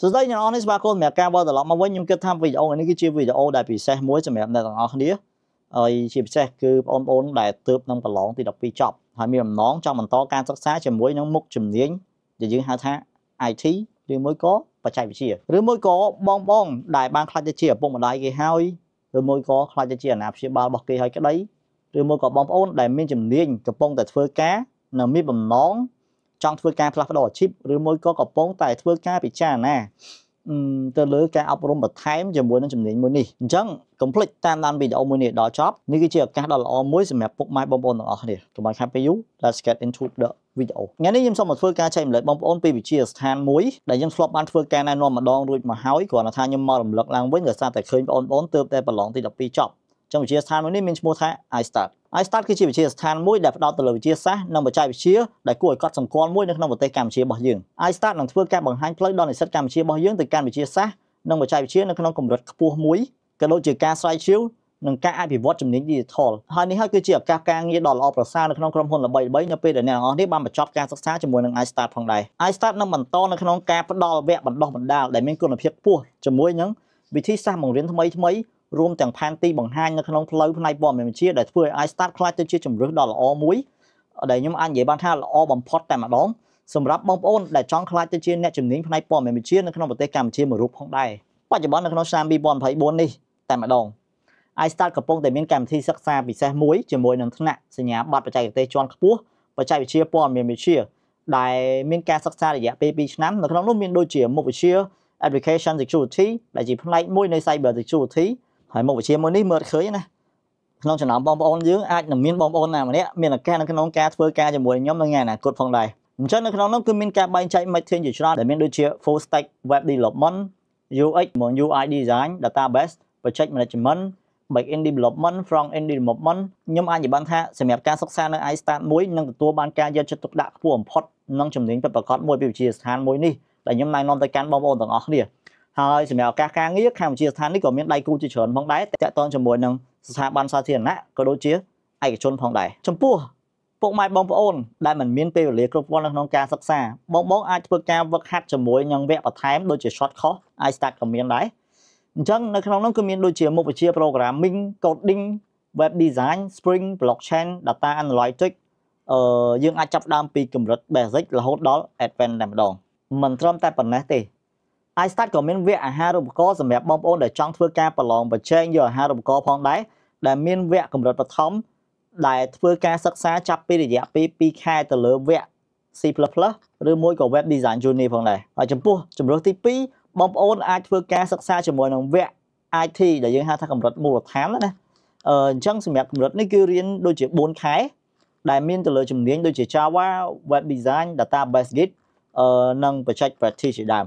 សួស្តីអ្នកនរនេះស្វាគមន៍សម្រាប់ការវិលត្រឡប់មកវិញខ្ញុំគិតថាវីដេអូនេះគឺជាវីដេអូដែលពិសេសមួយសម្រាប់អ្នកទាំងអស់គ្នាហើយជាពិសេសគឺបងប្អូនដែលទើបនឹងប្រឡងទី12ចប់ហើយមានបំណងចង់បន្តការសិក្សាជាមួយនឹងមុខជំនាញដែលយើងហៅថា IT ឬមួយក៏បច្ចេកវិទ្យាឬមួយក៏បងបងដែលបានខ្លាចទៅជាឪពុកម្ដាយគេហើយឬមួយក៏ខ្លាចទៅជាអាណាព្យាបាលរបស់គេហើយក្តីឬមួយក៏បងប្អូនដែលមានជំនាញកំពុងតែធ្វើការនៅមានបំណងចង់ធ្វើការផ្លាស់ប្ដូរអាជីពឬមួយក៏កំពុងតែធ្វើការពិចារណាទៅលើការអប់រំបន្ថែមជាមួយនឹងជំនាញមួយនេះអញ្ចឹងកុំភ្លេចតាមដានវីដេអូមួយនេះដល់ចប់នេះគឺជាឱកាសដ៏ល្អមួយសម្រាប់ពុកម៉ែបងប្អូនទាំងអស់គ្នាកុំឲ្យខាត់ពេលយូរ Let's get into the video ថ្ងៃនេះខ្ញុំសូមមកធ្វើការចែករំលែកបងប្អូនពីវិជាស្ថានមួយដែលយើងធ្លាប់បានធ្វើការណែនាំម្ដងរួចមកហើយគ្រាន់តែថាខ្ញុំមករំលឹកឡើងវិញដោយសារតែឃើញបងប្អូនទើបតែប្រឡងទី12ចប់ចឹងវិជាស្ថានមួយនេះមានឈ្មោះថា iStart ហើយ Start គឺជាវិទ្យាស្ថានមួយដែលផ្ដោតទៅលើវិទ្យាសាស្ត្រនិងបច្ចេកវិទ្យាដែលគួរឲ្យកត់សម្គាល់មួយនៅក្នុងប្រទេសកម្ពុជារបស់យើងហើយ Start នឹងធ្វើការបង្ហាញផ្លូវដល់និស្សិតកម្ពុជារបស់យើងទៅកាន់វិទ្យាសាស្ត្រនិងបច្ចេកវិទ្យានៅក្នុងកម្រិតខ្ពស់មួយក៏ដូចជាការស្រាវជ្រាវនិងការអភិវឌ្ឍជំនាញ Digital ហើយនេះហើយគឺជាឱកាសការងារដ៏ល្អប្រសើរនៅក្នុងក្រុមហ៊ុនល្បីៗនៅពេលដែលអ្នកទាំងអស់នេះបានបញ្ចប់ការសិក្សាជាមួយនឹង iStart ផងដែរ iStart នឹងបន្តនៅក្នុងការផ្តល់វគ្គបណ្តុះបណ្តាលដែលមានគុណភាពខ្ពស់ជាមួយនឹងវិធីសាស្ត្របង្រៀនថ្មីៗរួមទាំងផែនទីបង្ហាញនៅក្នុងផ្លូវផ្នែកព័ត៌មានវិទ្យាដែលធ្វើឲ្យ iStart ខ្លាចទៅជាជំរើសដ៏ល្អមួយដែលខ្ញុំអាចនិយាយបានថាល្អបំផុតតែម្ដង សម្រាប់បងប្អូនដែលចង់ខ្លាចទៅជាអ្នកជំនាញផ្នែកព័ត៌មានវិទ្យានៅក្នុងប្រទេសកម្ពុជាមួយរូបផងដែរបច្ចុប្បន្ននៅក្នុងឆ្នាំ2024នេះតែម្ដង iStart កំពុងតែមានកម្មវិធីសិក្សាពិសេសមួយជាមួយនឹងថ្នាក់សញ្ញាបត្របច្ចេកទេសជាន់ខ្ពស់បច្ចេកវិទ្យាព័ត៌មានវិទ្យាដែលមានការសិក្សារយៈពេល2ឆ្នាំនៅក្នុងនោះមានដូចជាមុខវិជ្ជា application security ដែលជាផ្នែកមួយនៃ cyber security ហើយមុខវិជ្ជាមួយនេះមើលឃើញណាក្នុងចំណោមបងប្អូនយើងអាចនឹងមានបងប្អូនណាម្នាក់មានឱកាសនៅក្នុងការធ្វើការជាមួយខ្ញុំនៅថ្ងៃអនាគតផងដែរអញ្ចឹងនៅក្នុងនោះគឺមានការបែងចែក matching ជាច្រើនដែលមានដូចជា full stack web development UX មក UI design database project management back end development front end development ខ្ញុំអាចនិយាយបានថាសម្រាប់ការសិក្សានៅ iStart មួយនឹងទទួលបានការយកចិត្តទុកដាក់ខ្ពស់បំផុតនិងជំនាញពិតប្រាកដមួយពីវិទ្យាស្ថានមួយនេះដែលខ្ញុំណែនាំទៅកាន់បងប្អូនទាំងអស់គ្នាហើយសម្រាប់ឱកាសការងារខាងវិទ្យាស្ថាននេះក៏មានដៃគូជាច្រើនផងដែរតាក់ទងជាមួយនឹងស្ថាប័នសាធារណៈក៏ដូចជាឯកជនផងដែរចំពោះពុកម៉ែបងប្អូនដែលមិនមានពេលវេលាគ្រប់គ្រាន់នៅក្នុងការសិក្សាបងបងអាចធ្វើការវឹកហាត់ជាមួយនឹងវគ្គបន្ថែមដូចជា short course iStart ក៏មានដែរអញ្ចឹងនៅក្នុងនោះគឺមានដូចជាមុខវិជ្ជា programming coding web design spring blockchain data analytic អឺយើងអាចចាប់ដើមពីកម្រិត basic រហូតដល់ advanced តែម្ដងមិនត្រឹមតែប៉ុណ្ណេះទេ iStart ក៏មានវគ្គអាហារូបករណ៍សម្រាប់បងប្អូនដែលចង់ធ្វើការប្រឡងប្រជែងយកអាហារូបករណ៍ផងដែរដែលមានវគ្គកម្រិតបឋមដែលធ្វើការសិក្សាចាប់ពីរយៈពេល2ខែទៅលើវគ្គ C++ ឬមួយក៏ Web Design Junior ផងដែរហើយចំពោះជំរើសទី2បងប្អូនអាចធ្វើការសិក្សាជាមួយនឹងវគ្គ IT ដែលយើងហៅថាកម្រិតមូលដ្ឋានណាអញ្ចឹងសម្រាប់កម្រិតនេះគឺរៀនដូចជា4ខែដែលមានទៅលើជំនាញដូចជា Java, Web Design, Database Git និងបច្ចេកវិទ្យាជាដើម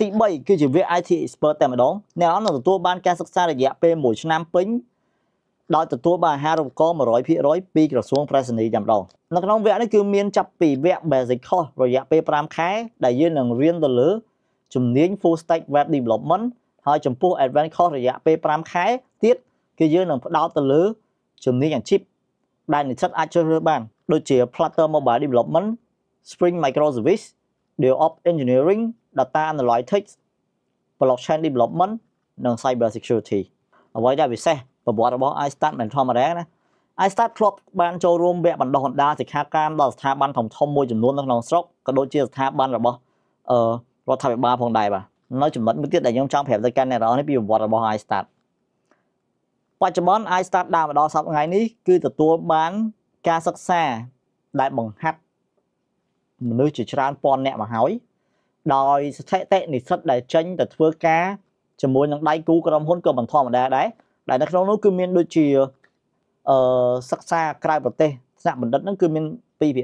ទី3គឺជាវា IT expert តែម្ដងអ្នកអង្គនឹងទទួលបានការសិក្សារយៈពេល1ឆ្នាំពេញដោយទទួលបានអាហារូបករណ៍100%ពីក្រសួងប្រៃសណីតែម្ដងនៅក្នុងវគ្គនេះគឺមានចាប់ពីវគ្គ basic course រយៈពេល5ខែ ដែលយើងនឹងរៀនទៅលើជំនាញ full stack web development ហើយ ចំពោះ advanced course រយៈពេល5ខែទៀតគឺយើងនឹងផ្ដោតទៅលើជំនាញអាជីពដែលនិស្សិតអាចជ្រើសរើសបាន ដូចជា Flutter mobile development, Spring microservice, DevOps engineering data analytics blockchain development និង cyber security អ្វីដែលពិសេស ប្រវត្តិរបស់ iStart មិនធម្មតាណា iStart ធ្លាប់បានចូលរួមវគ្គបណ្ដុះបណ្ដាលសិក្ខាកាមដល់ស្ថាប័នធំៗមួយចំនួននៅក្នុងស្រុកក៏ដូចជាស្ថាប័នរបស់អឺរដ្ឋាភិបាលផងដែរបាទនៅចំណុចមួយទៀតដែលខ្ញុំចង់ប្រាប់ទៅកាន់អ្នកនរនេះពីប្រវត្តិរបស់ iStart បច្ចុប្បន្ន iStart ដើរមកដល់សប្ដាហ៍នេះគឺទទួលបានការសិក្សាដែលបង្ហាត់មនុស្សជាច្រើនពាន់អ្នកមកហើយដោយស្ថិតិនិស្សិតដែលចេញទៅធ្វើការជាមួយនឹងដៃគូក្រុមហ៊ុនក៏មិនធម្មតាដែរដែលនៅក្នុងនោះគឺមានដូចជាអឺសិក្សាក្រៅប្រទេសថ្នាក់បណ្ឌិតហ្នឹងគឺមាន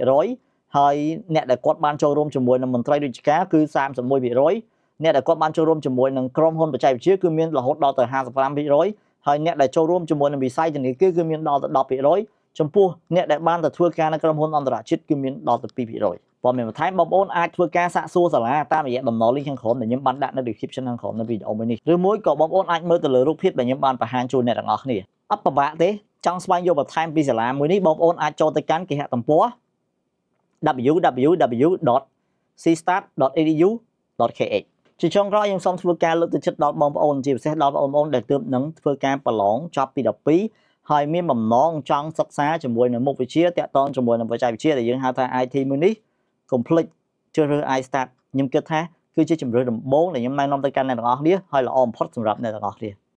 2%ហើយអ្នកដែលគាត់បានចូលរួមជាមួយនឹងមន្ត្រីរាជការគឺ31%អ្នកដែលគាត់បានចូលរួមជាមួយនឹងក្រុមហ៊ុនបច្ចេកវិទ្យាគឺមានរហូតដល់ទៅ55%ហើយអ្នកដែលចូលរួមជាមួយនឹងវិស័យធនាគារគឺមានដល់ទៅ10%ចំពោះអ្នកដែលបានទៅធ្វើការនៅក្រុមហ៊ុនអន្តរជាតិគឺមានដល់ទៅ2%។ព័ត៌មានបន្ថែមបងប្អូនអាចធ្វើការសាកសួរសាលាតាមរយៈដំណរ link ខាងក្រោមដែលខ្ញុំបានដាក់នៅ description ខាងក្រោមនៅវីដេអូមួយនេះឬមួយក៏បងប្អូនអាចមើលទៅលើរូបភាពដែលខ្ញុំបានបង្ហាញជូនអ្នកទាំងអស់គ្នាអត់ពិបាកទេចង់ស្វែងយល់បន្ថែមពីសាលាមួយនេះបងប្អូនអាចចូលទៅកាន់គេហទំព័រ www.cstart.edu.kh ជាចុងក្រោយខ្ញុំសូមធ្វើការលើកទឹកចិត្តដល់បងប្អូនជាពិសេសដល់បងប្អូនដែលទើបនឹងធ្វើការប្រឡងចប់ពី12ហើយមានបំណងចង់សិក្សាជាមួយនឹងមុខវិជ្ជាតាក់ទងជាមួយនឹងបច្ចេកវិទ្យាដែលយើងហៅថា IT មួយនេះកុំភ្លេចជ្រើសរើស iStart ខ្ញុំគិតថា គឺជាជំរឿនដំបូងដែលខ្ញុំណែនាំទៅកាន់អ្នកទាំងអស់គ្នាហើយល្អបំផុតសម្រាប់អ្នកទាំងអស់គ្នា។